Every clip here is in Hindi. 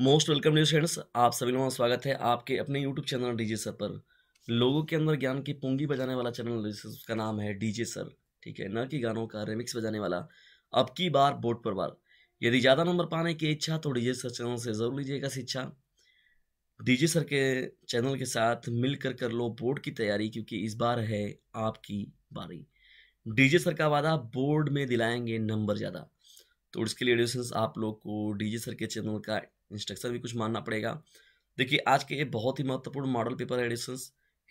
मोस्ट वेलकम न्यूज फ्रेंड्स आप सभी लोगों का स्वागत है आपके अपने यूट्यूब चैनल डीजे सर पर लोगों के अंदर ज्ञान की पूंगी बजाने वाला चैनल उसका नाम है डीजे सर ठीक है न कि गानों का रिमिक्स बजाने वाला अब की बार बोर्ड पर बार यदि ज़्यादा नंबर पाने की इच्छा तो डीजे सर चैनल से ज़रूर लीजिएगा शिक्षा डीजे सर के चैनल के साथ मिलकर कर लो बोर्ड की तैयारी क्योंकि इस बार है आपकी बारी डीजे सर का वादा बोर्ड में दिलाएंगे नंबर ज़्यादा तो उसके लिए आप लोग को डीजे सर के चैनल का इंस्ट्रक्शन भी कुछ मानना पड़ेगा देखिए आज के ये बहुत ही महत्वपूर्ण मॉडल पेपर एडिशन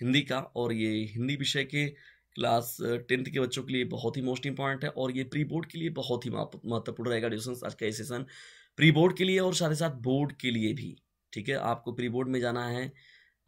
हिंदी का और ये हिंदी विषय के क्लास टेंथ के बच्चों के लिए बहुत ही मोस्ट इंपॉर्टेंट है और ये प्री बोर्ड के लिए बहुत ही महत्वपूर्ण रहेगा एडिशन आज का ये सेशन प्री बोर्ड के लिए और साथ ही साथ बोर्ड के लिए भी ठीक है आपको प्री बोर्ड में जाना है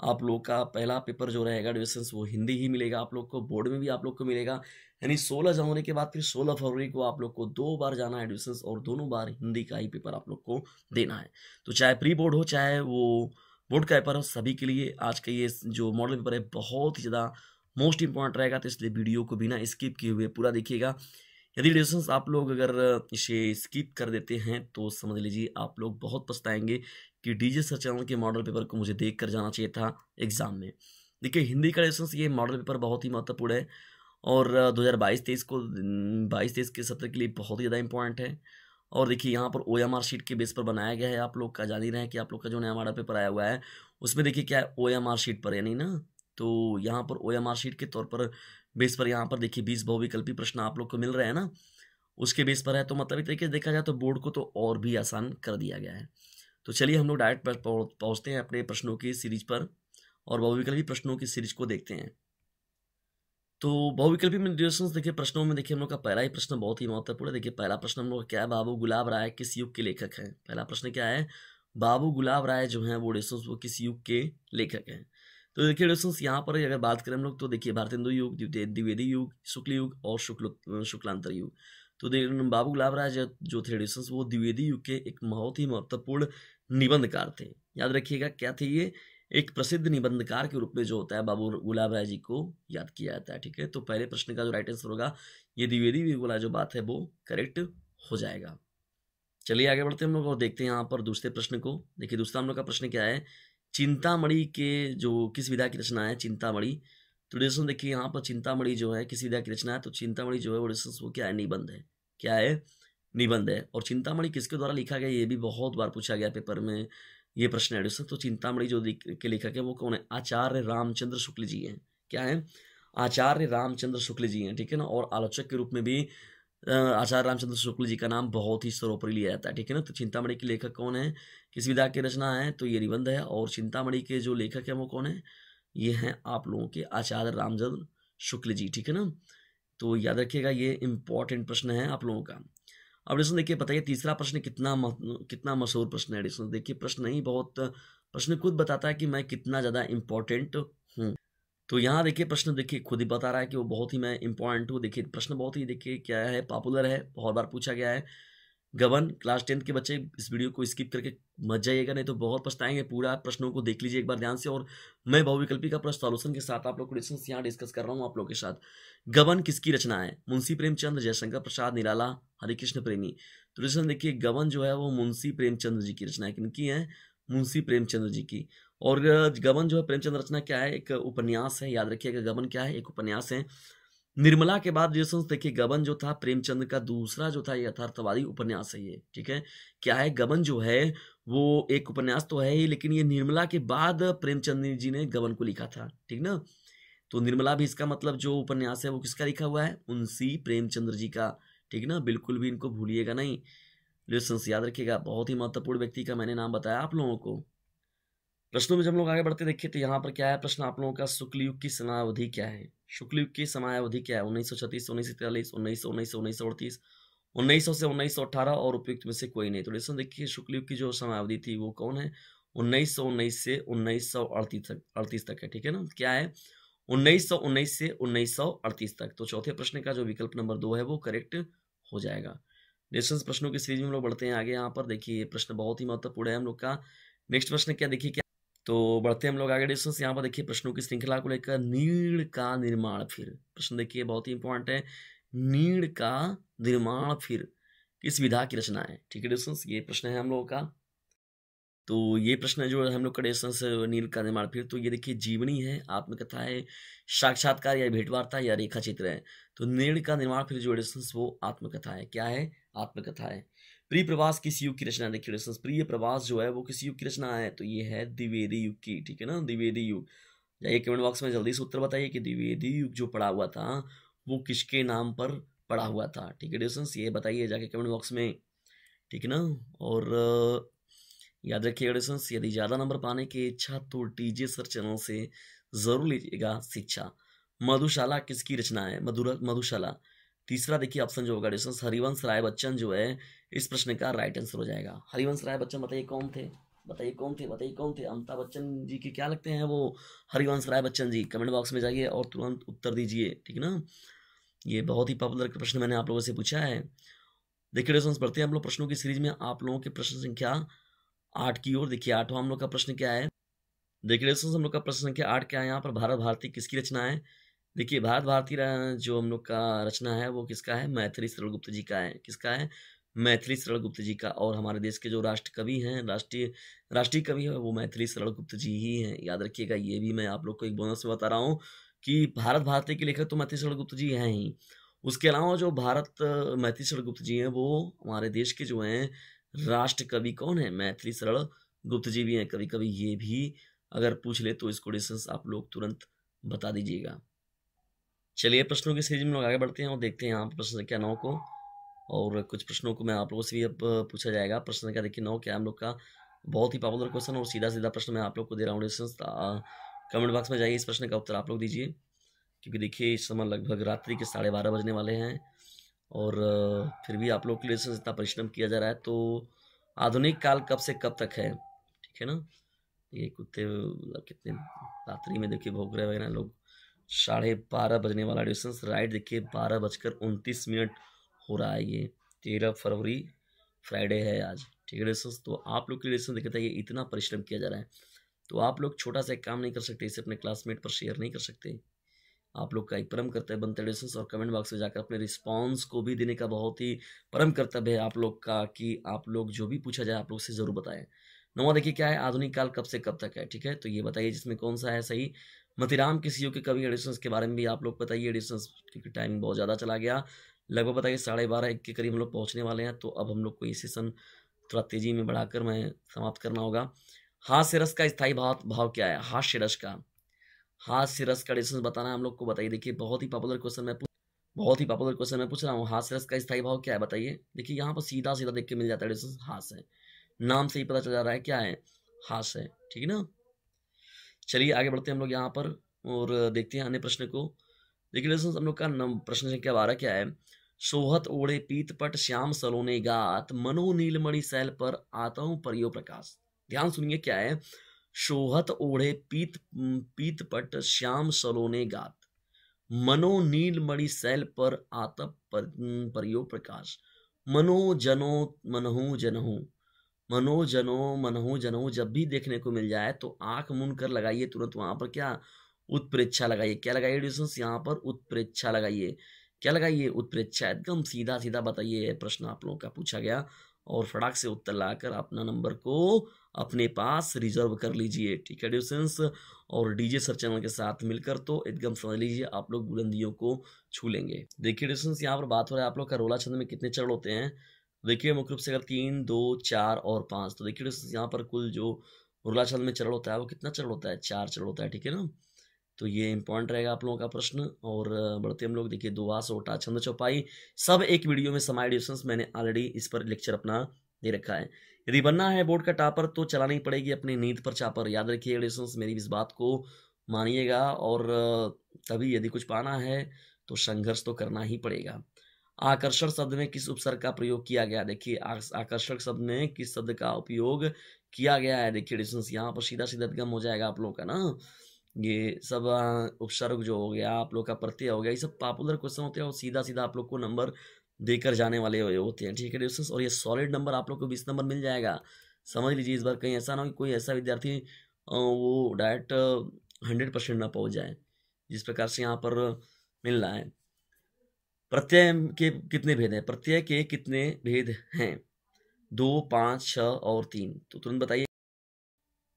आप लोग का पहला पेपर जो रहेगा एडमिशंस वो हिंदी ही मिलेगा आप लोग को बोर्ड में भी आप लोग को मिलेगा यानी सोलह जनवरी के बाद फिर सोलह फरवरी को आप लोग को दो बार जाना है एडमिशन और दोनों बार हिंदी का ही पेपर आप लोग को देना है तो चाहे प्री बोर्ड हो चाहे वो बोर्ड का पेपर हो सभी के लिए आज का ये जो मॉडल पेपर है बहुत ही ज़्यादा मोस्ट इंपॉर्टेंट रहेगा तो इसलिए वीडियो को बिना स्किप किए हुए पूरा देखिएगा यदि एडमिशंस आप लोग अगर इसे स्किप कर देते हैं तो समझ लीजिए आप लोग बहुत पछताएंगे कि डीजे सर चैनल के मॉडल पेपर को मुझे देख कर जाना चाहिए था एग्ज़ाम में देखिए हिंदी का लेसन ये मॉडल पेपर बहुत ही महत्वपूर्ण है और 2022-23 को 22-23 के सत्र के लिए बहुत ही ज़्यादा इंपॉर्टेंट है और देखिए यहाँ पर ओ एम आर शीट के बेस पर बनाया गया है आप लोग का जान ही रहे हैं कि आप लोग का जो नया मॉडल पेपर आया हुआ है उसमें देखिए क्या है ओ एम आर शीट पर यानी ना तो यहाँ पर ओ एम आर शीट के तौर पर बेस पर यहाँ पर देखिए बीस बहुविकल्पी प्रश्न आप लोग को मिल रहे हैं ना उसके बेस पर है तो मतलब एक तरीके से देखा जाए तो बोर्ड को तो और भी आसान कर दिया गया है तो चलिए हम लोग डायरेक्ट पहुँचते हैं अपने प्रश्नों की सीरीज पर और बहुविकल्पी प्रश्नों की सीरीज को देखते हैं तो बहुविकल्पी में ड्यूरेशन देखिए प्रश्नों में देखिए हम लोग का पहला ही प्रश्न बहुत ही महत्वपूर्ण है देखिए पहला प्रश्न हम लोग का क्या है बाबू गुलाब राय किस युग के लेखक हैं पहला प्रश्न क्या है बाबू गुलाब राय जो है वो डिशन वो किस युग के लेखक हैं तो देखिए ड्यूरेशन यहाँ पर अगर बात करें हम लोग तो देखिए भारतेंदु युग द्विवेदी युग शुक्ल युग और शुक्ल शुक्लांतर युग तो बाबू गुलाब राय जो थे ड्यूरेशन वो द्विवेदी युग के एक बहुत ही महत्वपूर्ण निबंधकार थे याद रखिएगा क्या थे ये एक प्रसिद्ध निबंधकार के रूप में जो होता है बाबू गुलाब राय जी को याद किया जाता है ठीक है तो पहले प्रश्न का जो राइट आंसर होगा ये द्विवेदी वाला जो बात है वो करेक्ट हो जाएगा चलिए आगे बढ़ते हैं हम लोग और देखते हैं यहाँ पर दूसरे प्रश्न को देखिए दूसरा हम लोग का प्रश्न क्या है चिंतामणि के जो किस विधा की रचना है चिंतामणि तो डिस्टेंस देखिए यहाँ पर चिंतामणि जो है किस विधा की रचना है तो चिंतामणि जो है वो डिस्टेंस वो क्या है निबंध है क्या है निबंध है और चिंतामणि किसके द्वारा लिखा गया ये भी बहुत बार पूछा गया पेपर में ये प्रश्न है तो चिंतामणि जो के लेखक है वो कौन है आचार्य रामचंद्र शुक्ल जी हैं क्या है आचार्य रामचंद्र शुक्ल जी हैं ठीक है ना और आलोचक के रूप में भी आचार्य रामचंद्र शुक्ल जी का नाम बहुत ही सर्वोपरि लिया जाता है ठीक है ना तो चिंतामणि के लेखक कौन है किस विधा की रचना है तो ये निबंध है और चिंतामणि के जो लेखक है वो कौन है ये हैं आप लोगों के आचार्य रामचंद्र शुक्ल जी ठीक है ना तो याद रखिएगा ये इंपॉर्टेंट प्रश्न है आप लोगों का अब डिस्टन देखिए बताइए तीसरा प्रश्न कितना कितना मशहूर प्रश्न है डिस्टन देखिए प्रश्न नहीं बहुत प्रश्न खुद बताता है कि मैं कितना ज़्यादा इम्पोर्टेंट हूँ तो यहाँ देखिए प्रश्न देखिए खुद ही बता रहा है कि वो बहुत ही मैं इम्पोर्टेंट हूँ देखिए प्रश्न बहुत ही देखिए क्या है पॉपुलर है बहुत बार पूछा गया है गबन क्लास टेंथ के बच्चे इस वीडियो को स्किप करके मत जाइएगा नहीं तो बहुत पछताएंगे पूरा प्रश्नों को देख लीजिए एक बार ध्यान से और मैं बहुविकल्पी का प्रश्न सॉल्यूशन के साथ आप लोग क्वेश्चन यहाँ डिस्कस कर रहा हूँ आप लोग के साथ गबन किसकी रचना है मुंशी प्रेमचंद्र जयशंकर प्रसाद निराला हरिकृष्ण प्रेमी तो रचना देखिए गबन जो है वो मुंशी प्रेमचंद्र जी की रचना है किनकी है मुंशी प्रेमचंद्र जी की और गबन जो है प्रेमचंद रचना क्या है एक उपन्यास है याद रखिएगा गबन क्या है एक उपन्यास है निर्मला के बाद जो देखिए गबन जो था प्रेमचंद का दूसरा जो था यथार्थवादी उपन्यास है ये ठीक है क्या है गबन जो है वो एक उपन्यास तो है ही लेकिन ये निर्मला के बाद प्रेमचंद जी ने गबन को लिखा था ठीक ना तो निर्मला भी इसका मतलब जो उपन्यास है वो किसका लिखा हुआ है उनसी प्रेमचंद्र जी का ठीक ना बिल्कुल भी इनको भूलिएगा नहीं याद रखिएगा बहुत ही महत्वपूर्ण व्यक्ति का मैंने नाम बताया आप लोगों को प्रश्नों में जब लोग आगे बढ़ते देखिए तो यहाँ पर क्या है प्रश्न आप लोगों का शुक्ल युग की समयावधि क्या है शुक्ल युग की समयावधि क्या है उन्नीस सौ छत्तीस उन्नीस सौ तिरालीस उन्नीस सौ उन्नीस सौ उन्नीस सौ अड़तीस उन्नीस सौ से उन्नीस सौ अठारह और उपयुक्त में से कोई नहीं तो दोस्तों देखिए शुक्ल युग की जो समयावधि थी वो कौन है उन्नीस सौ उन्नीस से उन्नीस सौ अड़तीस तक अड़तीस तक है ठीक है ना क्या है उन्नीस सौ उन्नीस से उन्नीस सौ अड़तीस तक तो चौथे प्रश्न का जो विकल्प नंबर दो है वो करेक्ट हो जाएगा नेशंस प्रश्नों की सीरीज में हम लोग बढ़ते हैं आगे यहाँ पर देखिए प्रश्न बहुत ही महत्वपूर्ण है हम लोग का नेक्स्ट प्रश्न क्या देखिए क्या तो बढ़ते हम लोग आगे डिस्कस यहाँ पर देखिए प्रश्नों की श्रृंखला को लेकर नीड़ का निर्माण फिर प्रश्न देखिए बहुत ही इंपॉर्टेंट है नीड़ का निर्माण फिर किस विधा की रचना है ठीक है डिस्कस ये प्रश्न है हम लोगों का तो ये प्रश्न है जो हम लोग का नील का निर्माण फिर तो ये देखिए जीवनी है आत्मकथा है साक्षात्कार या भेंटवार्ता या रेखा चित्र है तो नील का निर्माण फिर जो एडिशंस वो आत्मकथा है क्या है आत्मकथा है प्रिय प्रवास किस युग की रचना देखिए प्रिय प्रवास जो है वो किस युग की रचना है तो ये है द्विवेदी युग की ठीक है ना द्विवेदी युग जाइए कमेंट बॉक्स में जल्दी से उत्तर बताइए कि द्विवेदी युग जो पड़ा हुआ था वो किसके नाम पर पड़ा हुआ था ठीक है डिस्टेंस ये बताइए जाके कमेंट बॉक्स में ठीक है ना और याद रखिएगा एडिसन्स यदि ज़्यादा नंबर पाने की इच्छा तो टीजे सर चैनल से ज़रूर लीजिएगा शिक्षा मधुशाला किसकी रचना है मधुर मधुशाला तीसरा देखिए ऑप्शन जो होगा डिस्टेंस हरिवंश राय बच्चन जो है इस प्रश्न का राइट आंसर हो जाएगा हरिवंश राय बच्चन बताइए कौन थे बताइए कौन थे बताइए कौन थे अमिताभ बच्चन जी के क्या लगते हैं वो हरिवंश राय बच्चन जी कमेंट बॉक्स में जाइए और तुरंत उत्तर दीजिए ठीक है ना ये बहुत ही पॉपुलर प्रश्न मैंने आप लोगों से पूछा है देखिए डिस्टेंस बढ़ते हैं हम लोग प्रश्नों की सीरीज में आप लोगों के प्रश्न संख्या आठ की ओर देखिए आठ हम लोग का प्रश्न क्या है देखिए दोस्तों हम लोग का प्रश्न संख्या आठ क्या है यहाँ पर भारत भारती किसकी रचना है देखिए भारत भारती जो हम लोग का रचना है वो किसका है मैथिली सरल गुप्त जी का है किसका है मैथिली सरल गुप्त जी का और हमारे देश के जो राष्ट्र कवि हैं राष्ट्रीय राष्ट्रीय कवि है वो मैथिली सरल गुप्त जी ही हैं याद रखिएगा ये भी मैं आप लोग को एक बोनस से बता रहा हूँ कि भारत भारती के लेखक तो मैथिली सरल गुप्त जी हैं ही उसके अलावा जो भारत मैथिली सरल गुप्त जी हैं वो हमारे देश के जो हैं राष्ट्र कवि कौन है मैथिली सरल गुप्त जी भी हैं कभी कभी ये भी अगर पूछ ले तो इसको डिस्कस आप लोग तुरंत बता दीजिएगा चलिए प्रश्नों की सीरीज में लोग आगे बढ़ते हैं और देखते हैं यहाँ पर प्रश्न संख्या नौ को और कुछ प्रश्नों को मैं आप लोगों से भी अब पूछा जाएगा प्रश्न संख्या देखिए नौ क्या हम लोग का बहुत ही पॉपुलर क्वेश्चन और सीधा सीधा प्रश्न मैं आप लोग को दे रहा हूँ डिस्कस कमेंट बॉक्स में जाइए इस प्रश्न का उत्तर आप लोग दीजिए क्योंकि देखिए इस समय लगभग रात्रि के साढ़े बारह बजने वाले हैं और फिर भी आप लोग के लिए इतना परिश्रम किया जा रहा है तो आधुनिक काल कब से कब तक है ठीक है ना ये कुत्ते मतलब कितने रात्रि में देखिए भोग रहे वगैरह लोग साढ़े बारह बजने वाला डिस्टेंस राइट देखिए बारह बजकर उनतीस मिनट हो रहा है ये तेरह फरवरी फ्राइडे है आज ठीक है डिस्टेंस तो आप लोग के लिए डिस्टेंस दिखता है ये इतना परिश्रम किया जा रहा है तो आप लोग छोटा सा काम नहीं कर सकते इसे अपने क्लासमेट पर शेयर नहीं कर सकते आप लोग का एक परम कर्तव्य बनते और कमेंट बॉक्स में जाकर अपने रिस्पॉन्स को भी देने का बहुत ही परम कर्तव्य है आप लोग का कि आप लोग जो भी पूछा जाए आप लोग से ज़रूर बताएं नवा देखिए क्या है आधुनिक काल कब से कब तक है ठीक है तो ये बताइए जिसमें कौन सा है सही मतिराम किसी के कवि एडिशंस के बारे में भी आप लोग बताइए एडिशंस क्योंकि टाइमिंग बहुत ज़्यादा चला गया लगभग बताइए साढ़े बारह एक के करीब हम लोग पहुँचने वाले हैं तो अब हम लोग को ये सेशन थोड़ा तेज़ी में बढ़ाकर मैं समाप्त करना होगा हास्य रस का स्थायी भाव भाव क्या है हास्य रस का हाथ से रस का डिस्टेंस बताना हम लोग को बताइए देखिए बहुत ही पॉपुलर क्वेश्चन मैं बहुत ही पॉपुलर क्वेश्चन मैं पूछ रहा हूँ हाथ से रस का स्थायी भाव क्या है बताइए देखिए यहाँ पर सीधा सीधा देख के मिल जाता है डिस्टेंस हाथ से नाम से ही पता चल जा रहा है क्या है हाथ से ठीक है ना चलिए आगे बढ़ते हैं हम लोग यहाँ पर और देखते हैं अन्य प्रश्न को देखिए डिस्टेंस हम लोग का प्रश्न संख्या बारह क्या है सोहत ओढ़े पीतपट श्याम सलोने गात मनो नीलमणि सैल पर आता हूँ परियो प्रकाश ध्यान सुनिए क्या है शोहत ओढ़े पीत पीत पट श्याम सलोने गात मनो नील मणि सैल पर आतप पर, परियो प्रकाश मनो जनो मनहु जनहु मनो जनो मनहु जनहु जब भी देखने को मिल जाए तो आंख मुन कर लगाइए तुरंत वहां पर क्या उत्प्रेक्षा लगाइए क्या लगाइए डिस्टेंस यहाँ पर उत्प्रेक्षा लगाइए क्या लगाइए उत्प्रेक्षा एकदम सीधा सीधा बताइए प्रश्न आप लोगों का पूछा गया और फटाक से उत्तर लाकर अपना नंबर को अपने पास रिजर्व कर लीजिए ठीक है ड्यूसेंस और डीजे सर चैनल के साथ मिलकर तो एकदम समझ लीजिए आप लोग बुलंदियों को छू लेंगे देखिए ड्यूसेंस यहाँ पर बात हो रहा है आप लोग का रोला छंद में कितने चरण होते हैं देखिए मुख्य रूप से अगर तीन दो चार और पाँच तो देखिए ड्यूसेंस यहाँ पर कुल जो रोला छंद में चरण होता है वो कितना चरण होता है चार चरण होता है ठीक है ना तो ये इंपॉर्टेंट रहेगा आप लोगों का प्रश्न और बढ़ते हम लोग देखिए दुआ सोटा छंद चौपाई सब एक वीडियो में समाए मैंने ऑलरेडी इस पर लेक्चर अपना दे रखा है यदि बनना है बोर्ड का टापर तो चलानी पड़ेगी अपनी नींद पर चापर याद रखिए डिस्टेंस मेरी इस बात को मानिएगा और तभी यदि कुछ पाना है तो संघर्ष तो करना ही पड़ेगा आकर्षण शब्द में किस उपसर्ग का प्रयोग किया गया देखिए आकर्षक शब्द में किस शब्द का उपयोग किया गया है देखिए एडिशंस यहाँ पर सीधा सीधा गम हो जाएगा आप लोगों का ना ये सब उपसर्ग जो हो गया आप लोग का प्रत्यय हो गया ये सब पॉपुलर क्वेश्चन होते हैं और सीधा सीधा आप लोग को नंबर देकर जाने वाले होते हैं ठीक है डिस्टेंस और ये सॉलिड नंबर आप लोग को बीस नंबर मिल जाएगा समझ लीजिए इस बार कहीं ऐसा ना हो कि कोई ऐसा विद्यार्थी वो डायरेक्ट हंड्रेड परसेंट ना पहुँच जाए जिस प्रकार से यहाँ पर मिल रहा है प्रत्यय के कितने भेद हैं प्रत्यय के कितने भेद हैं दो पाँच छः और तीन तो तुरंत बताइए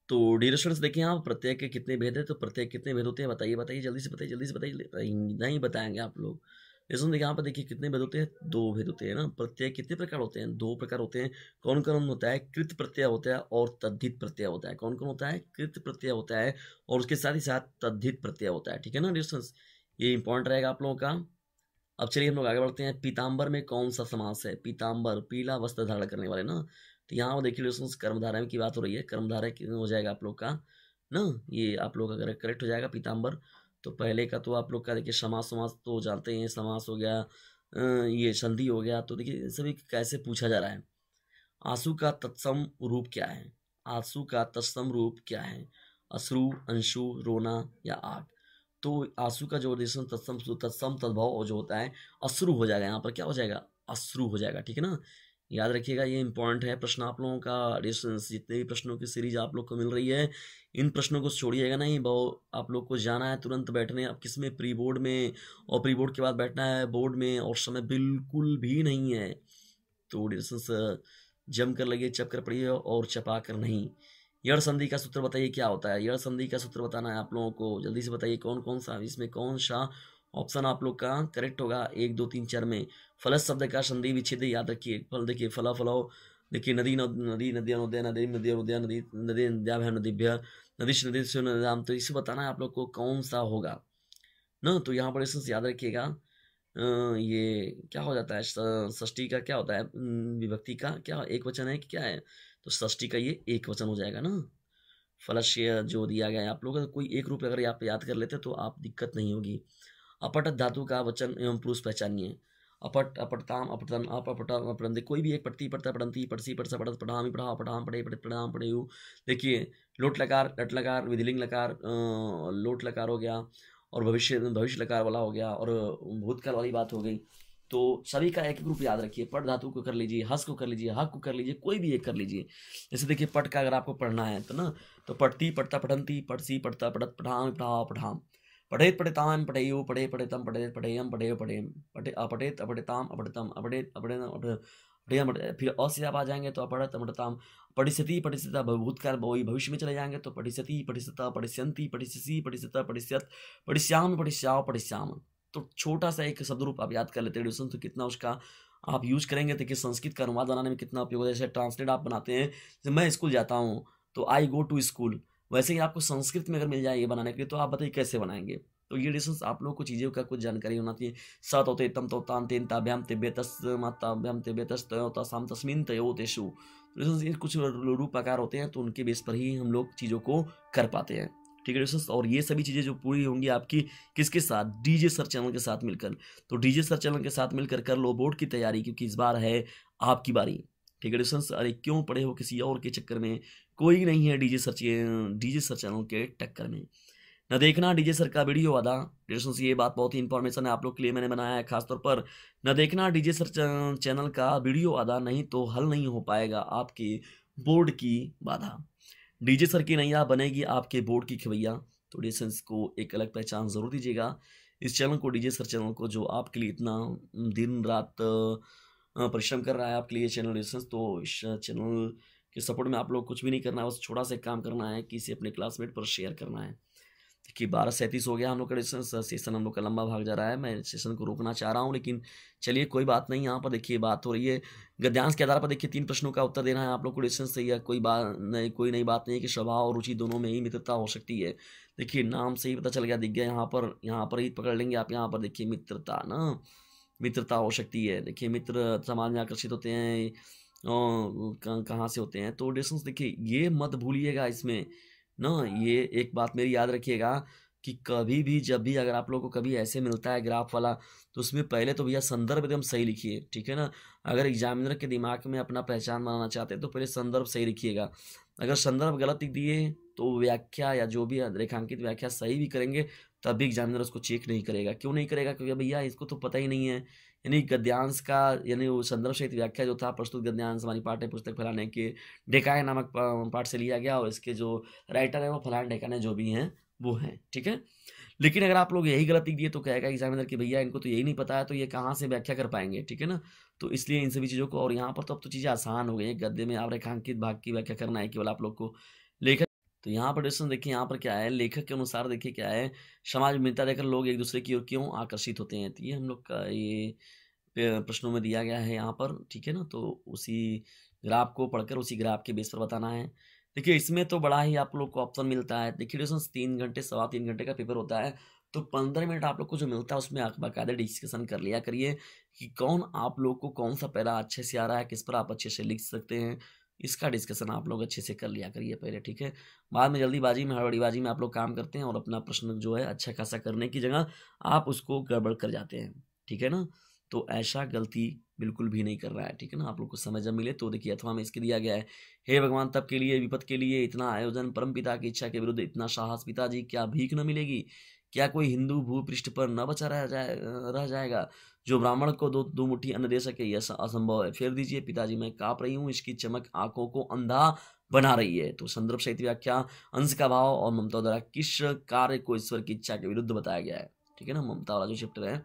तो डियर स्टूडेंट्स देखिए आप प्रत्येक के कितने भेद है तो प्रत्येक कितने भेद होते हैं बताइए बताइए जल्दी से बताइए जल्दी से बताइए नहीं बताएंगे आप लोग इसमें देखिए यहाँ पर देखिए कितने भेद होते हैं दो भेद होते हैं ना प्रत्यय कितने प्रकार होते हैं दो प्रकार होते हैं कौन कौन होता है कृत प्रत्यय होता है और तद्धित प्रत्यय होता है कौन कौन होता है कृत प्रत्यय होता है और उसके साथ ही साथ तद्धित प्रत्यय होता है ठीक है ना डिस्टेंस ये इंपॉर्टेंट रहेगा आप लोगों का अब चलिए हम लोग आगे बढ़ते हैं पीताम्बर में कौन सा समास है पीताम्बर पीला वस्त्र धारण करने वाले ना तो यहाँ देख लो कर्मधारा की बात हो रही है कर्मधारा हो जाएगा आप लोग का ना ये आप लोग अगर करेक्ट हो जाएगा पीताम्बर तो पहले का तो आप लोग का देखिए समास समास तो जानते हैं समास हो गया ये संधि हो गया तो देखिए सभी कैसे पूछा जा रहा है आंसू का तत्सम रूप क्या है आंसू का तत्सम रूप क्या है अश्रु अंशु रोना या आग तो आंसू का जो रिलेशन तत्सम तत्सम तद्भाव जो होता है अश्रु हो जाएगा यहाँ पर क्या हो जाएगा अश्रु हो जाएगा ठीक है ना याद रखिएगा ये इंपॉर्टेंट है प्रश्न आप लोगों का जितने भी प्रश्नों की सीरीज आप लोग को मिल रही है इन प्रश्नों को छोड़िएगा नहीं बहुत आप लोग को जाना है तुरंत बैठने अब किस में प्री बोर्ड में और प्री बोर्ड के बाद बैठना है बोर्ड में और समय बिल्कुल भी नहीं है तो डिस्टेंस जम कर लगे चप कर पड़िए और चपा कर नहीं यड़ संधि का सूत्र बताइए क्या होता है यड़ संधि का सूत्र बताना है आप लोगों को जल्दी से बताइए कौन कौन सा इसमें कौन सा ऑप्शन आप लोग का करेक्ट होगा एक दो तीन चार में फलस शब्द का संधि विच्छेद याद रखिए फल देखिए फला फलाओ देखिए नदी नदी नदियाँ नदय नदी नदी उदया नदी नदी भय नदी भय नदी से नदाम तो इसे बताना है आप लोग को कौन सा होगा ना तो यहाँ पर इस याद रखिएगा ये क्या हो जाता है षष्टी का क्या होता है विभक्ति का क्या एक वचन है कि क्या है तो षष्टी का ये एक वचन हो जाएगा ना फलश जो दिया गया है आप लोग कोई एक रूप अगर आप याद कर लेते तो आप दिक्कत नहीं होगी अपट धातु का वचन एवं पुरुष पहचानिए अपट अपटताम अपटन आप अपटा कोई भी एक पटती पढ़ता पढ़ती पढ़सी पटसा पटत पढ़ामी पढ़ा पढ़ाम पढ़े पढ़े पढ़ाम पढ़े देखिए लोट लकार लट लकार विधिलिंग लकार लोट लकार हो गया और भविष्य भविष्य लकार वाला हो गया और भूतकाल वाली बात हो गई तो सभी का एक रूप याद रखिए पट धातु को कर लीजिए हस को कर लीजिए हक को कर लीजिए कोई भी एक कर लीजिए जैसे देखिए पट का अगर आपको पढ़ना है तो ना तो पटती पटता पठंती पटसी पढ़ता पढ़त पढ़ाम पढ़ाओ पढ़ाम पढ़े पठितान पठेयु पढ़े पढ़ेतम पठेत पढ़ेयम पढ़े पठेयम पठे अपठेत अपठिताम अपठितम अपठेत अपठेतम पठेयम फिर अ से आप आ जाएंगे तो अपढ़त अपठताम पठिष्यति पठिष्यता भूतकाल वही भविष्य में चले जाएंगे तो पठिष्यति पठिष्यता पठिष्यंति पठिष्यसी पठिष्यता पठिष्यत पठिष्याम पठिष्याव पठिष्याम तो छोटा सा एक शब्द रूप आप याद कर लेते हैं तो कितना उसका आप यूज करेंगे तो कि संस्कृत का अनुवाद बनाने में कितना उपयोग है जैसे ट्रांसलेट आप बनाते हैं जैसे मैं स्कूल जाता हूँ तो आई गो टू स्कूल वैसे ही आपको संस्कृत में अगर मिल जाए ये बनाने के लिए तो आप बताइए कैसे बनाएंगे तो ये डिशेस आप लोग को चीज़ों का कुछ जानकारी होना चाहिए स होते तम तो ताम तेन ताभ्याम तेबेतस माताभ्याम होता शाम तस्मिन तय होते तो कुछ रूप आकार होते हैं तो उनके बेस पर ही हम लोग चीज़ों को कर पाते हैं ठीक है दोस्तों और ये सभी चीज़ें जो पूरी होंगी आपकी किसके साथ डीजे सर चैनल के साथ मिलकर तो डीजे सर चैनल के साथ मिलकर कर लो बोर्ड की तैयारी क्योंकि इस बार है आपकी बारी ठीक है डिस्टेंस अरे क्यों पड़े हो किसी और के चक्कर में कोई नहीं है DJ sir DJ sir channel के टक्कर में न देखना डीजे सर का वीडियो आधा डिस्टेंस ये बात बहुत ही इंफॉर्मेशन है आप लोग के लिए मैंने बनाया है खासतौर पर न देखना डीजे सर चैनल का वीडियो आधा नहीं तो हल नहीं हो पाएगा आपके बोर्ड की बाधा डीजे सर की नैया बनेगी आपके बोर्ड की खवैया तो डिस्टेंस को एक अलग पहचान ज़रूर दीजिएगा इस चैनल को डीजे सर चैनल को जो आपके लिए इतना दिन रात परिश्रम कर रहा है आपके लिए चैनल रिसर्च तो इस चैनल के सपोर्ट में आप लोग कुछ भी नहीं करना है बस छोटा सा काम करना है कि इसे अपने क्लासमेट पर शेयर करना है कि बारह सैंतीस हो गया हम लोग का डिस्टेंस सेशन हम लोग का लंबा भाग जा रहा है मैं सेशन को रोकना चाह रहा हूँ लेकिन चलिए कोई बात नहीं यहाँ पर देखिए बात हो रही है गद्यांश के आधार पर देखिए तीन प्रश्नों का उत्तर देना है आप लोग को डिस्टेंस से या कोई बात नहीं कोई नई बात नहीं है कि स्वभाव और रुचि दोनों में ही मित्रता हो सकती है देखिए नाम से ही पता चल गया दिख गया यहाँ पर यहाँ पर ही पकड़ लेंगे आप यहाँ पर देखिए मित्रता ना मित्रता हो सकती है देखिए मित्र समाज में आकर्षित होते हैं कहाँ से होते हैं तो डिस्टेंस देखिए ये मत भूलिएगा इसमें ना ये एक बात मेरी याद रखिएगा कि कभी भी जब भी अगर आप लोगों को कभी ऐसे मिलता है ग्राफ वाला तो उसमें पहले तो भैया संदर्भ एकदम सही लिखिए ठीक है ना अगर एग्जामिनर के दिमाग में अपना पहचान बनाना चाहते हैं तो पहले संदर्भ सही लिखिएगा अगर संदर्भ गलत लिख दिए तो व्याख्या या जो भी रेखांकित व्याख्या सही भी करेंगे तभी एग्जामिनर उसको चेक नहीं करेगा क्यों नहीं करेगा क्योंकि भैया इसको तो पता ही नहीं है यानी गद्यांश का यानी वो संदर्भ सहित व्याख्या जो था प्रस्तुत गद्यांश हमारी पाठ्य पुस्तक फैलाने के डेकाय नामक पाठ से लिया गया और इसके जो राइटर हैं वो फलान डेकाने जो भी हैं वो हैं ठीक है लेकिन अगर आप लोग यही गलती दिए तो कहेगा एग्जामिनर कि भैया इनको तो यही नहीं पता है तो ये कहाँ से व्याख्या कर पाएंगे ठीक है ना तो इसलिए इन सभी चीज़ों को और यहाँ पर तो अब तो चीज़ें आसान हो गई है गद्य में आप रेखांकित भाग की व्याख्या करना है केवल आप लोग को लेखन तो यहाँ पर डिस्टेंस देखिए यहाँ पर क्या है लेखक के अनुसार देखिए क्या है समाज मिलता रहकर लोग एक दूसरे की ओर क्यों आकर्षित होते हैं तो ये हम लोग का ये प्रश्नों में दिया गया है यहाँ पर ठीक है ना तो उसी ग्राफ को पढ़कर उसी ग्राफ के बेस पर बताना है देखिए इसमें तो बड़ा ही आप लोग को ऑप्शन मिलता है देखिए डिस्टेंस तीन घंटे सवा तीन घंटे का पेपर होता है तो पंद्रह मिनट आप लोग को जो मिलता है उसमें बाकायदा डिस्कशन कर लिया करिए कि कौन आप लोग को कौन सा पैरा अच्छे से आ रहा है किस पर आप अच्छे से लिख सकते हैं इसका डिस्कशन आप लोग अच्छे से कर लिया करिए पहले ठीक है बाद में जल्दीबाजी में हड़बड़ीबाजी में आप लोग काम करते हैं और अपना प्रश्न जो है अच्छा खासा करने की जगह आप उसको गड़बड़ कर जाते हैं ठीक है ना तो ऐसा गलती बिल्कुल भी नहीं कर रहा है ठीक है ना आप लोग को समय जब मिले तो देखिए अथवा में इसके दिया गया है हे भगवान तब के लिए विपत के लिए इतना आयोजन परम पिता की इच्छा के विरुद्ध इतना साहस पिताजी क्या भीख न मिलेगी क्या कोई हिंदू भूपृष्ठ पर न बचा रह जाए रह जाएगा जो ब्राह्मण को दो दो मुट्ठी अन्न दे सके यह असंभव है फेर दीजिए पिताजी मैं काँप रही हूँ इसकी चमक आंखों को अंधा बना रही है तो संदर्भ सहित व्याख्या अंश का भाव और ममता द्वारा किस कार्य को ईश्वर की इच्छा के विरुद्ध बताया गया है ठीक है ना ममता वाला जो चैप्टर है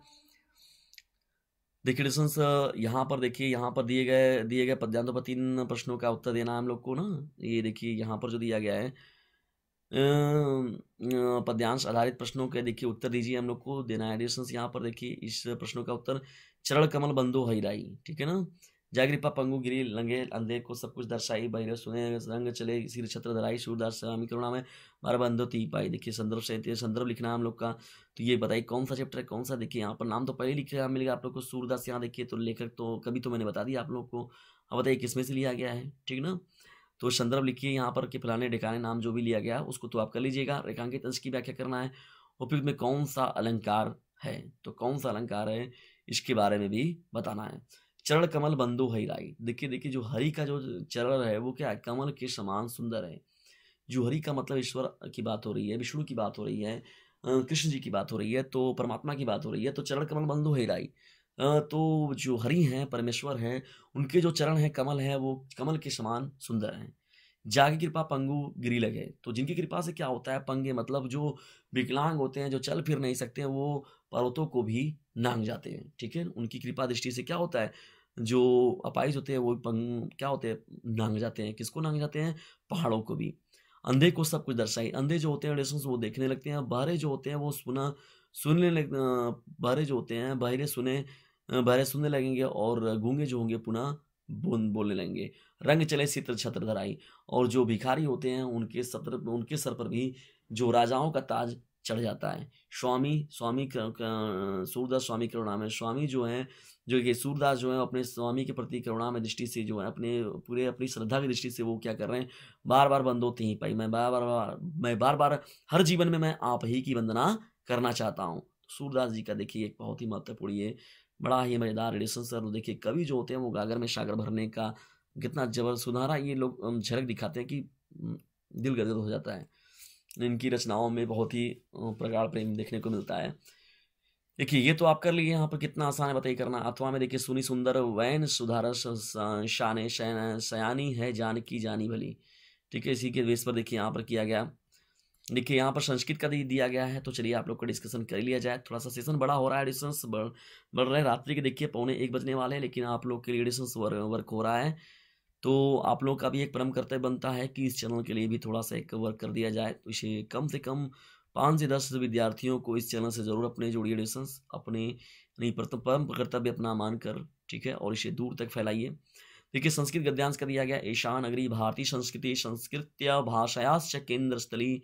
देखिए डिस्टेंस यहाँ पर देखिए यहाँ पर दिए गए दिए गए पद्यांतों पर तीन प्रश्नों का उत्तर देना है हम लोग को ना ये देखिए यहाँ पर जो दिया गया है पद्यांश आधारित प्रश्नों के देखिए उत्तर दीजिए हम लोग को देना है एडिशंस यहाँ पर देखिए इस प्रश्नों का उत्तर चरण कमल बंधु हईराई ठीक है ना जागरिपा पंगु गिरी लंगे अंधे को सब कुछ दर्शाई बहिरे सुने रंग चले सिर छत्र धराई सूरदास स्वामी करुणा में बार बंधो ती पाई देखिए संदर्भ से संदर्भ लिखना हम लोग का तो ये बताइए कौन सा चैप्टर है कौन सा देखिए यहाँ पर नाम तो पहले लिखा मिलेगा आप लोग को सूरदास यहाँ देखिए तो लेखक तो कभी तो मैंने बता दिया आप लोग को अब बताइए किसमें से लिया गया है ठीक ना तो संदर्भ लिखिए यहाँ पर कि फलाने ढिकाने नाम जो भी लिया गया उसको तो आप कर लीजिएगा रेखांकित अंश की व्याख्या करना है उपयुक्त में कौन सा अलंकार है तो कौन सा अलंकार है इसके बारे में भी बताना है चरण कमल बंधु हरिराई देखिए देखिए जो हरि का जो चरण है वो क्या है कमल के समान सुंदर है जो हरि का मतलब ईश्वर की बात हो रही है विष्णु की बात हो रही है कृष्ण जी की बात हो रही है तो परमात्मा की बात हो रही है तो चरण कमल बंधु हरिराई तो जो हरि हैं परमेश्वर हैं उनके जो चरण हैं कमल हैं वो कमल के समान सुंदर हैं जागी कृपा पंगु गिरी लगे तो जिनकी कृपा से क्या होता है पंगे मतलब जो विकलांग होते हैं जो चल फिर नहीं सकते हैं वो पर्वतों को भी नांग जाते हैं ठीक है उनकी कृपा दृष्टि से क्या होता है जो अपाइज होते हैं वो पंग क्या होते हैं नांग जाते हैं किसको नांग जाते हैं पहाड़ों को भी अंधे को सब कुछ दर्शाई अंधे जो होते हैं वो देखने लगते हैं बहरे जो होते हैं वो सुना सुनने लग बहरे जो होते हैं बहरे सुने बहरे सुनने लगेंगे और गूंगे जो होंगे पुनः बोल बोलने लगेंगे रंग चले सित्र छत्र धराई और जो भिखारी होते हैं उनके सत्र उनके सर पर भी जो राजाओं का ताज चढ़ जाता है स्वामी स्वामी सूरदास स्वामी करुणा में स्वामी जो हैं जो ये सूरदास जो है अपने स्वामी के प्रति करुणा में दृष्टि से जो है अपने पूरे अपनी श्रद्धा की दृष्टि से वो क्या कर रहे हैं बार बार बंदोते ही पाई मैं बार बार बार मैं बार बार हर जीवन में मैं आप ही की वंदना करना चाहता हूँ तो सूरदास जी का देखिए एक बहुत ही महत्वपूर्ण ये बड़ा ही मज़ेदार एडिशन सर देखिए कवि जो होते हैं वो गागर में सागर भरने का कितना जबर सुधारा ये लोग झलक दिखाते हैं कि दिल गदर हो जाता है इनकी रचनाओं में बहुत ही प्रगाढ़ प्रेम देखने को मिलता है देखिए ये तो आप कर लिए यहाँ पर कितना आसान है बताइए करना अथवा में देखिए सुनी सुंदर वैन सुधारस शान शयानी है जान की जानी भली ठीक है इसी के बेस पर देखिए यहाँ पर किया गया देखिए यहाँ पर संस्कृत का दिया गया है तो चलिए आप लोग का डिस्कशन कर लिया जाए थोड़ा सा सेशन बड़ा हो रहा है डिस्टेंस बढ़ बढ़ रहे हैं रात्रि के देखिए पौने एक बजने वाले हैं लेकिन आप लोग के लिए डिस्टेंस वर्क हो रहा है तो आप लोग का भी एक परम कर्तव्य बनता है कि इस चैनल के लिए भी थोड़ा सा एक वर्क कर दिया जाए तो इसे कम से कम पाँच से दस विद्यार्थियों को इस चैनल से ज़रूर अपने जोड़िए डिस्टेंस अपने नहीं तो परम कर्तव्य अपना मान ठीक है और इसे दूर तक फैलाइए देखिए संस्कृत गद्यांश का दिया गया ईशान नगरी भारतीय संस्कृति संस्कृत भाषायाश्च केंद्र स्थली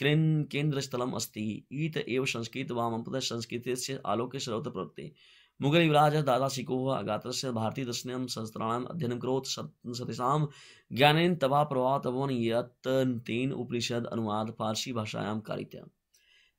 क्रेन् केन्द्रस्थलम् अस्ति ईत एव संस्कृतवामं स्रोत प्रवृत्ति मुगल युवराज दादा मुगलयुवराजः दादाशिकोः भारतीय दर्शन संस्कराणाम् अध्ययन करोत् सतीसा ज्ञानेन तवा प्रभात यत् तेन उपनिषद अनुवाद फारसी भाषायां कारितम्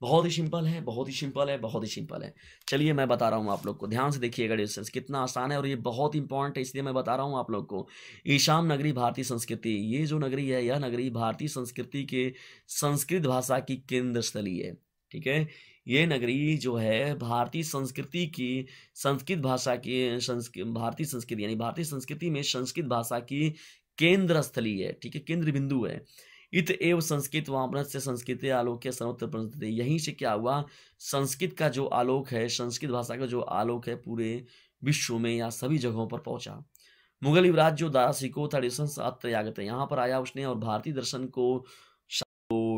बहुत ही सिंपल है बहुत ही सिंपल है बहुत ही सिंपल है चलिए मैं बता रहा हूँ आप लोग को ध्यान से देखिएगा डिस्टेंस कितना आसान है और ये बहुत इंपॉर्टेंट है इसलिए मैं बता रहा हूँ आप लोग को ईशान नगरी भारतीय संस्कृति ये जो नगरी है यह नगरी भारतीय संस्कृति के संस्कृत भाषा की केंद्र स्थली है ठीक है ये नगरी जो है भारतीय संस्कृति की संस्कृत भाषा की संस्कृत भारतीय संस्कृति यानी भारतीय संस्कृति में संस्कृत भाषा की केंद्र स्थली है ठीक है केंद्र बिंदु है इत एव संस्कृत वामन से संस्कृत आलोक है सर्वत्र प्रस्तुत यहीं से क्या हुआ संस्कृत का जो आलोक है संस्कृत भाषा का जो आलोक है पूरे विश्व में या सभी जगहों पर पहुंचा मुगल युवराज जो दारा सिको था रियसन अत्रयागत है यहाँ पर आया उसने और भारतीय दर्शन को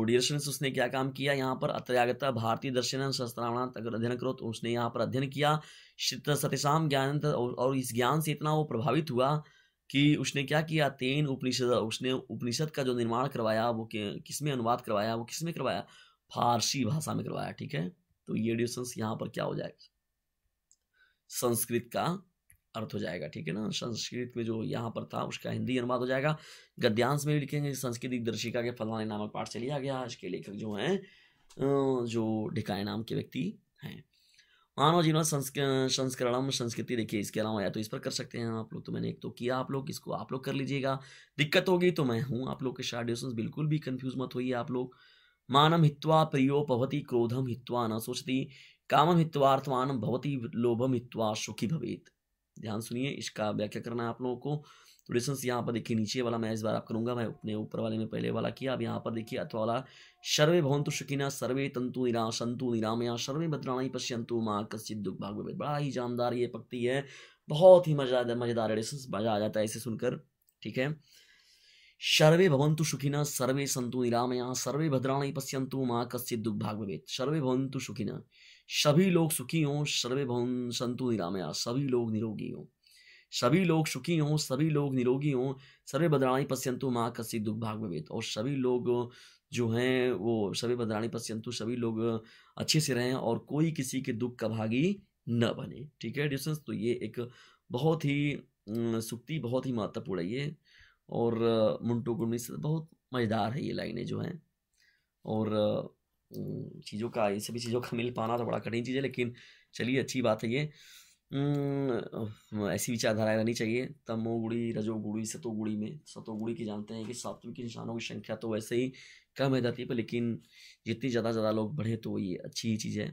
डिशन से उसने क्या काम किया यहाँ पर अत्रयागता भारतीय दर्शन शस्त्रावण अध्ययन करो तो उसने यहाँ पर अध्ययन किया सत्यशाम ज्ञान और इस ज्ञान से इतना वो प्रभावित हुआ कि उसने क्या किया तेन उपनिषद उसने उपनिषद का जो निर्माण करवाया वो किस में अनुवाद करवाया वो किस में करवाया फारसी भाषा में करवाया ठीक है तो ये डिस्टेंस यहाँ पर क्या हो जाएगा संस्कृत का अर्थ हो जाएगा ठीक है ना संस्कृत में जो यहाँ पर था उसका हिंदी अनुवाद हो जाएगा गद्यांश में भी लिखेंगे संस्कृत दर्शिका के फलवानी नामक पाठ से लिया गया इसके लेखक जो हैं जो ढिकाए नाम के व्यक्ति हैं मानव जीवन संस्करण संस्कृति देखिए इसके अलावा या तो इस पर कर सकते हैं आप लोग तो मैंने एक तो किया आप लोग इसको आप लोग कर लीजिएगा दिक्कत होगी तो मैं हूँ आप लोग के शार्डियोसन बिल्कुल भी कंफ्यूज मत होइए आप लोग मानम हित्वा प्रियो भवती क्रोधम हित्वा न सोचती कामम हित्वार्थवानम भवती लोभम हित्वा सुखी भवेत ध्यान सुनिए इसका व्याख्या करना है आप लोगों को तो डिस्टेंस यहाँ पर देखिए नीचे वाला मैं इस बार आप करूँगा मैं अपने ऊपर वाले में पहले वाला किया अब यहाँ पर देखिए अथवा वाला सर्वे भवंतु सुखिना सर्वे तंतु निरा संतु निरामया सर्वे भद्राणी पश्यंतु माँ कश्चित दुख भाग बड़ा ही जानदार ये पक्ति है बहुत ही मजेदार मजेदार डिस्टेंस मजा आ जाता है इसे सुनकर ठीक है सर्वे भवंतु सुखिना सर्वे संतु निरामया सर्वे भद्राणी पश्यंतु माँ कश्चित दुख भाग सर्वे भवंतु सुखिना सभी लोग सुखी हों सर्वे भवन संतु निरामया सभी लोग निरोगी हों सभी लोग सुखी हों सभी लोग निरोगी हों सर्वे बदराणी पश्यंतु माँ कसी दुर्भाग में वेद और सभी लोग जो हैं वो सभी बदराणी पश्यंतु सभी लोग अच्छे से रहें और कोई किसी के दुख का भागी न बने ठीक है डिस्टेंस तो ये एक बहुत ही सुक्ति बहुत ही महत्वपूर्ण है ये और मुंटो से बहुत मज़ेदार है ये लाइनें जो हैं और चीज़ों का ये सभी चीज़ों का मिल पाना तो बड़ा कठिन चीज़ है लेकिन चलिए अच्छी बात है ये हम्म, ऐसी विचारधारा रहनी चाहिए तमोगुड़ी रजोगुड़ी सतोगुड़ी में सतोगुड़ी की जानते हैं कि सात्विक निशानों की संख्या तो वैसे ही कम है जाती है पर लेकिन जितनी ज़्यादा ज़्यादा लोग बढ़े तो ये अच्छी ही चीज़ है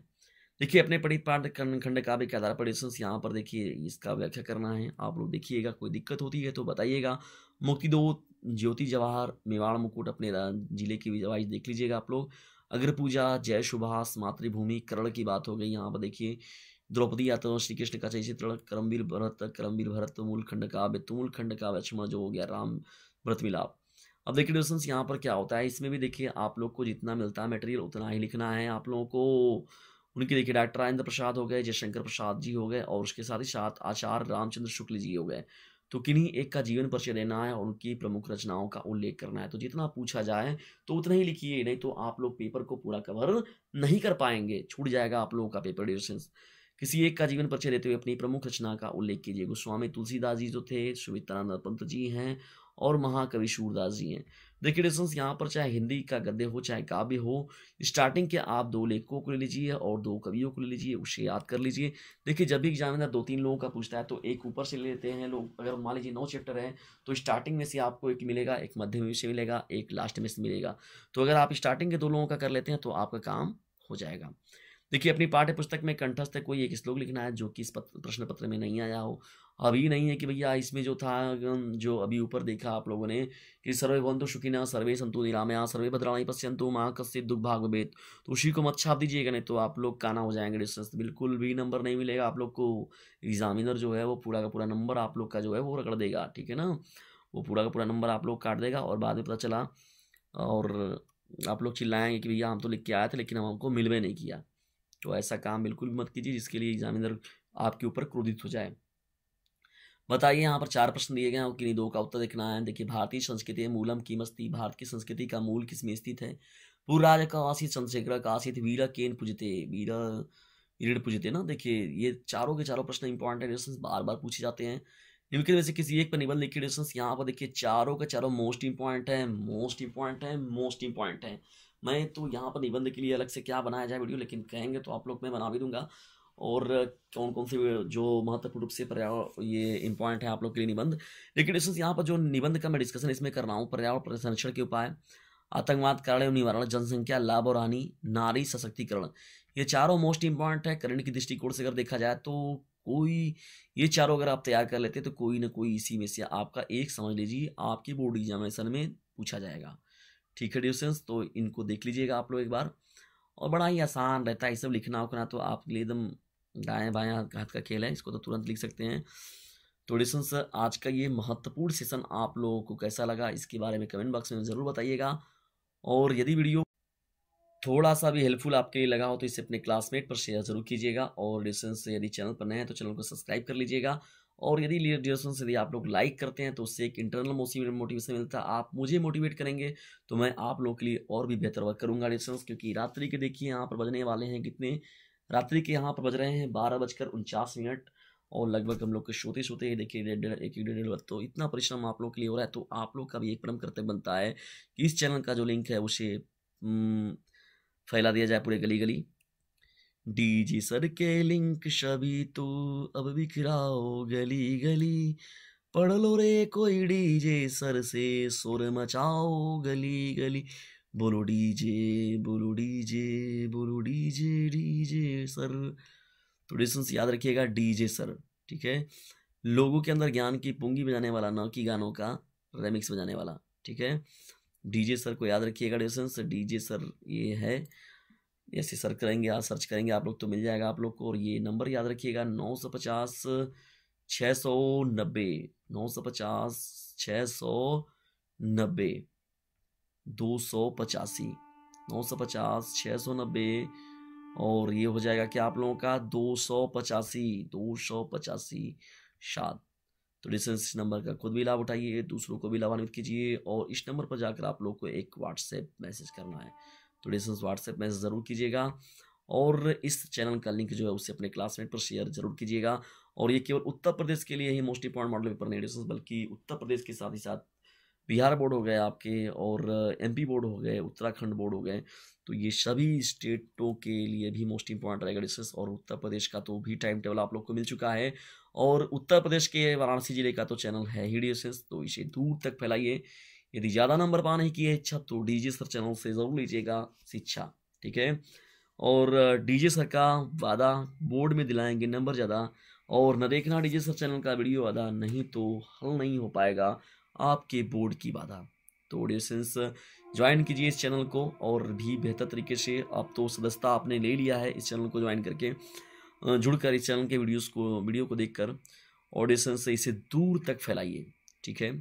देखिए अपने पढ़ित पाठ खंड काव्य के आधार पर यहाँ पर देखिए इसका व्याख्या करना है आप लोग देखिएगा कोई दिक्कत होती है तो बताइएगा मुक्ति दो ज्योति जवाहर मेवाड़ मुकुट अपने जिले की वाइज देख लीजिएगा आप लोग अग्र पूजा जय सुभाष मातृभूमि करण की बात हो गई यहाँ पर देखिए द्रौपदी आता तो श्री कृष्ण का चैसी तड़क करमवीर भरत करमवीर भरत तुमुल खंड काव्य तुमूल खंड काव्य क्षमा जो हो गया राम व्रत मिलाप अब देखिए क्वेश्चन यहाँ पर क्या होता है इसमें भी देखिए आप लोग को जितना मिलता है मटेरियल उतना ही लिखना है आप लोगों को उनके देखिए डॉक्टर राजेंद्र प्रसाद हो गए जयशंकर प्रसाद जी हो गए और उसके साथ ही साथ आचार्य रामचंद्र शुक्ल जी हो गए तो किन्हीं एक का जीवन परिचय देना है और उनकी प्रमुख रचनाओं का उल्लेख करना है तो जितना पूछा जाए तो उतना ही लिखिए नहीं तो आप लोग पेपर को पूरा कवर नहीं कर पाएंगे छूट जाएगा आप लोगों का पेपर डिस्टेंस किसी एक का जीवन परिचय देते हुए अपनी प्रमुख रचना का उल्लेख कीजिए गोस्वामी तुलसीदास जी जो थे सुमित्रानंद पंत जी हैं और महाकवि सूरदास जी हैं देखिए डिस्टेंस यहाँ पर चाहे हिंदी का गद्य हो चाहे काव्य हो स्टार्टिंग के आप दो लेखकों को ले लीजिए और दो कवियों को ले लीजिए उसे याद कर लीजिए देखिए जब भी एग्जामिनर दो तीन लोगों का पूछता है तो एक ऊपर से ले लेते हैं लोग अगर मान लीजिए नौ चैप्टर हैं तो स्टार्टिंग में से आपको एक मिलेगा एक मध्य में से मिलेगा एक लास्ट में से मिलेगा तो अगर आप स्टार्टिंग के दो लोगों का कर लेते हैं तो आपका काम हो जाएगा देखिए अपनी पाठ्य पुस्तक में कंठस्थ कोई एक श्लोक लिखना है जो कि इस प्रश्न पत्र में नहीं आया हो अभी नहीं है कि भैया इसमें जो था जो अभी ऊपर देखा आप लोगों ने कि सर्वे भवंतु सुखिना सर्वे संतु निरामया सर्वे भद्राणी पश्यंतु माँ कश्य दुख भाग भेद तो उसी को मत छाप दीजिएगा नहीं तो आप लोग काना हो जाएंगे डिस्टेंस बिल्कुल भी नंबर नहीं मिलेगा आप लोग को एग्जामिनर जो है वो पूरा का पूरा नंबर आप लोग का जो है वो रगड़ देगा ठीक है ना वो पूरा का पूरा नंबर आप लोग काट देगा और बाद में पता चला और आप लोग चिल्लाएंगे कि भैया हम तो लिख के आए थे लेकिन हम हमको मिलवे नहीं किया तो ऐसा काम बिल्कुल मत कीजिए जिसके लिए एग्जामिनर आपके ऊपर क्रोधित हो जाए बताइए यहाँ पर चार प्रश्न दिए गए हैं किन्हीं दो का उत्तर देखना है देखिए भारतीय संस्कृति मूलम मस्ती भारत की संस्कृति का मूल किसमें स्थित है राज का आसित चंद्रशेखर का आसित वीरा केन पूजते वीरा ऋण पूजते ना देखिए ये चारों के चारों प्रश्न इंपॉर्टेंट बार बार पूछे जाते हैं इनके में से किसी एक पर निबल डिस्टेंस यहाँ पर देखिए चारों का चारों मोस्ट इंपॉर्टेंट है मोस्ट इंपॉर्टेंट है मोस्ट इंपॉर्टेंट है मैं तो यहाँ पर निबंध के लिए अलग से क्या बनाया जाए वीडियो लेकिन कहेंगे तो आप लोग मैं बना भी दूंगा और कौन कौन से जो महत्वपूर्ण रूप से पर्यावरण ये इंपॉर्टेंट है आप लोग के लिए निबंध डिस्टेंस यहाँ पर जो निबंध का मैं डिस्कशन इसमें कर रहा हूँ पर्यावरण संरक्षण के उपाय आतंकवाद कारण निवारण जनसंख्या लाभ और हानि नारी सशक्तिकरण ये चारों मोस्ट इंपॉर्टेंट है करंट की दृष्टिकोण से अगर देखा जाए तो कोई ये चारों अगर आप तैयार कर लेते तो कोई ना कोई इसी में से आपका एक समझ लीजिए आपके बोर्ड एग्जामिनेशन में पूछा जाएगा ठीक है ड्यूसेंस तो इनको देख लीजिएगा आप लोग एक बार और बड़ा ही आसान रहता है ये सब लिखना उखना तो आपके लिए एकदम दाएँ बाएँ हाथ का खेल है इसको तो तुरंत लिख सकते हैं तो ड्यूसेंस आज का ये महत्वपूर्ण सेशन आप लोगों को कैसा लगा इसके बारे में कमेंट बॉक्स में ज़रूर बताइएगा और यदि वीडियो थोड़ा सा भी हेल्पफुल आपके लिए लगा हो तो इसे अपने क्लासमेट पर शेयर जरूर कीजिएगा और डिस्टेंस से यदि चैनल पर नए हैं तो चैनल को सब्सक्राइब कर लीजिएगा और यदि डिस्टेंस से यदि आप लोग लाइक करते हैं तो उससे एक इंटरनल मोटिवेशन मिलता है आप मुझे मोटिवेट करेंगे तो मैं आप लोग के लिए और भी बेहतर वर्क करूँगा डिस्टेंस क्योंकि रात्रि के देखिए यहाँ पर बजने वाले हैं कितने रात्रि के यहाँ पर बज रहे हैं बारह बजकर उनचास मिनट और लगभग हम लोग के सोते सोते देखिए डेढ़ डेढ़ एक डेढ़ डेढ़ तो इतना परिश्रम आप लोग के लिए हो रहा है तो आप लोग का भी एक परम करते बनता है कि इस चैनल का जो लिंक है उसे हम्म, फैला दिया जाए पूरे गली गली डीजी सर के लिंक सभी तो अब बिखराओ गली गली पढ़ लो रे कोई डीजे सर से शोर मचाओ गली गली बोलो डीजे बोलो डीजे बोलो डीजे डीजे सर तो डिस्टेंस याद रखिएगा डीजे सर ठीक है लोगों के अंदर ज्ञान की पुंगी बजाने वाला न की गानों का रेमिक्स बजाने वाला ठीक है डीजे सर को याद रखिएगा डिस्टेंस डीजे सर ये है ऐसे सर करेंगे आप सर्च करेंगे आप लोग तो मिल जाएगा आप लोग को और ये नंबर याद रखिएगा नौ सौ पचास छः सौ नब्बे नौ सौ पचास छः सौ नब्बे दो सौ पचासी नौ सौ पचास छः सौ नब्बे और ये हो जाएगा कि आप लोगों का दो सौ पचासी दो सौ पचासी सात तो डिस्टेंस नंबर का खुद भी लाभ उठाइए दूसरों को भी लाभान्वित कीजिए और इस नंबर पर जाकर आप लोग को एक व्हाट्सएप मैसेज करना है तो डिस्टेंस व्हाट्सएप मैसेज ज़रूर कीजिएगा और इस चैनल का लिंक जो है उसे अपने क्लासमेट पर शेयर जरूर कीजिएगा और ये केवल उत्तर प्रदेश के लिए ही मोस्ट इंपॉर्टेंट मॉडल पेपर नहीं डिस्टेंस बल्कि उत्तर प्रदेश के साथ ही साथ बिहार बोर्ड हो गए आपके और एमपी बोर्ड हो गए उत्तराखंड बोर्ड हो गए तो ये सभी स्टेटों के लिए भी मोस्ट इंपॉर्टेंट रहेगा डिस्कस और उत्तर प्रदेश का तो भी टाइम टेबल आप लोग को मिल चुका है और उत्तर प्रदेश के वाराणसी जिले का तो चैनल है ही डिस्कस तो इसे दूर तक फैलाइए यदि ज़्यादा नंबर पाने की इच्छा तो डीजे सर चैनल से ज़रूर लीजिएगा शिक्षा ठीक है और डी सर का वादा बोर्ड में दिलाएंगे नंबर ज़्यादा और न देखना डी सर चैनल का वीडियो वादा नहीं तो हल नहीं हो पाएगा आपके बोर्ड की बाधा तो सेंस ज्वाइन कीजिए इस चैनल को और भी बेहतर तरीके से आप तो सदस्यता आपने ले लिया है इस चैनल को ज्वाइन करके जुड़कर इस चैनल के वीडियोस को वीडियो को देखकर ऑडियसेंस से इसे दूर तक फैलाइए ठीक है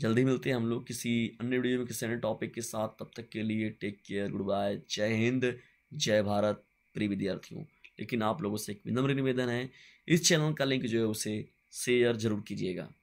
जल्दी मिलते हैं हम लोग किसी अन्य वीडियो में किसी अन्य टॉपिक के साथ तब तक के लिए टेक केयर गुड बाय जय हिंद जय भारत प्रिय विद्यार्थियों लेकिन आप लोगों से एक विनम्र निवेदन है इस चैनल का लिंक जो है उसे शेयर जरूर कीजिएगा